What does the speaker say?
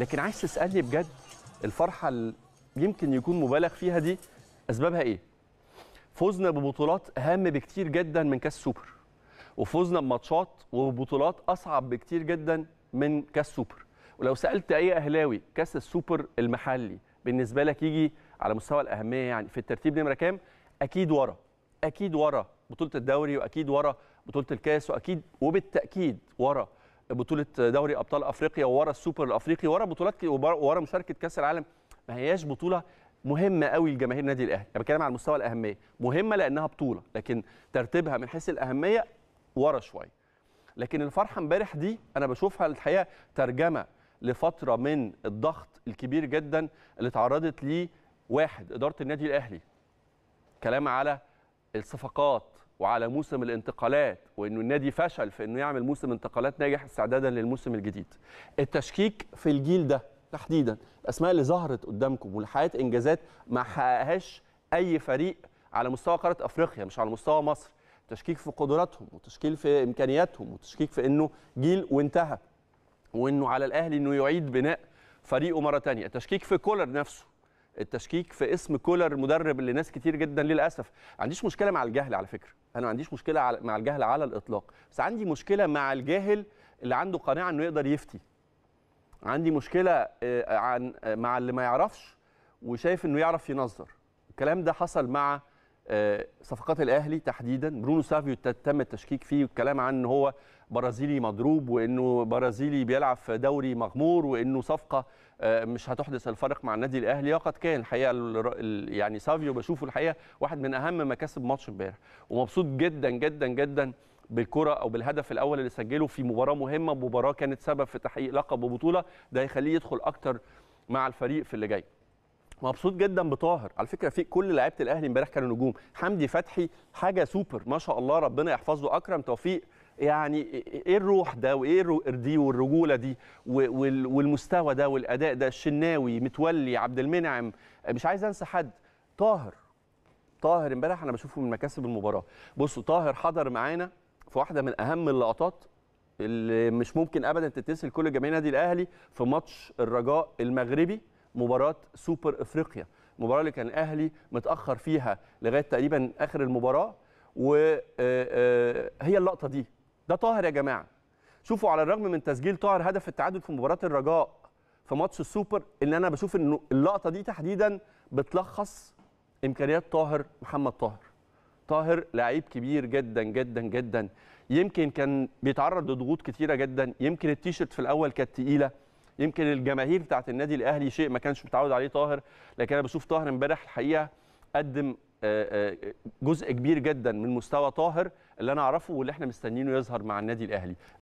لكن عايز تسالني بجد الفرحه اللي يمكن يكون مبالغ فيها دي اسبابها ايه فوزنا ببطولات اهم بكتير جدا من كاس سوبر وفوزنا بماتشات وبطولات اصعب بكتير جدا من كاس سوبر ولو سالت اي اهلاوي كاس السوبر المحلي بالنسبه لك يجي على مستوى الاهميه يعني في الترتيب نمره كام اكيد ورا اكيد ورا بطوله الدوري واكيد ورا بطوله الكاس واكيد وبالتاكيد ورا بطوله دوري ابطال افريقيا ورا السوبر الافريقي ورا بطولات ورا مشاركه كاس العالم ما هياش بطوله مهمه قوي لجماهير النادي الاهلي انا بتكلم على مستوى الاهميه مهمه لانها بطوله لكن ترتيبها من حيث الاهميه ورا شويه لكن الفرحه امبارح دي انا بشوفها الحقيقه ترجمه لفتره من الضغط الكبير جدا اللي تعرضت ليه واحد اداره النادي الاهلي كلام على الصفقات وعلى موسم الانتقالات وانه النادي فشل في انه يعمل موسم انتقالات ناجح استعدادا للموسم الجديد. التشكيك في الجيل ده تحديدا الاسماء اللي ظهرت قدامكم ولحقت انجازات ما حققهاش اي فريق على مستوى قاره افريقيا مش على مستوى مصر. تشكيك في قدراتهم وتشكيك في امكانياتهم وتشكيك في انه جيل وانتهى وانه على الاهلي انه يعيد بناء فريقه مره ثانيه، تشكيك في كولر نفسه التشكيك في اسم كولر مدرب اللي ناس كتير جدا للاسف ما عنديش مشكله مع الجهل على فكره انا ما عنديش مشكله مع الجهل على الاطلاق بس عندي مشكله مع الجاهل اللي عنده قناعه انه يقدر يفتي عندي مشكله آه، عن آه، مع اللي ما يعرفش وشايف انه يعرف ينظر الكلام ده حصل مع آه، صفقات الاهلي تحديدا برونو سافيو تم التشكيك فيه والكلام عن ان هو برازيلي مضروب وانه برازيلي بيلعب في دوري مغمور وانه صفقه آه، مش هتحدث الفرق مع النادي الاهلي وقد كان الحقيقه يعني سافيو بشوفه الحقيقه واحد من اهم مكاسب ماتش امبارح ومبسوط جدا جدا جدا بالكره او بالهدف الاول اللي سجله في مباراه مهمه مباراه كانت سبب في تحقيق لقب وبطوله ده هيخليه يدخل اكتر مع الفريق في اللي جاي مبسوط جدا بطاهر على فكره في كل لعيبه الاهلي امبارح كانوا نجوم حمدي فتحي حاجه سوبر ما شاء الله ربنا يحفظه اكرم توفيق يعني ايه الروح ده وايه دي والرجوله دي والمستوى ده والاداء ده الشناوي متولي عبد المنعم مش عايز انسى حد طاهر طاهر امبارح انا بشوفه من مكاسب المباراه بصوا طاهر حضر معانا في واحده من اهم اللقطات اللي مش ممكن ابدا تتنسي لكل جماهير النادي الاهلي في ماتش الرجاء المغربي مباراه سوبر افريقيا المباراه اللي كان الاهلي متاخر فيها لغايه تقريبا اخر المباراه وهي آه، آه، اللقطه دي ده طاهر يا جماعه شوفوا على الرغم من تسجيل طاهر هدف التعادل في مباراه الرجاء في ماتش السوبر ان انا بشوف ان اللقطه دي تحديدا بتلخص امكانيات طاهر محمد طاهر طاهر لعيب كبير جدا جدا جدا يمكن كان بيتعرض لضغوط كتيره جدا يمكن التيشيرت في الاول كانت تقيله يمكن الجماهير بتاعت النادي الاهلي شيء ما كانش متعود عليه طاهر لكن انا بشوف طاهر امبارح الحقيقه قدم آه، آه، جزء كبير جدا من مستوى طاهر اللي انا اعرفه واللي احنا مستنيينه يظهر مع النادي الاهلي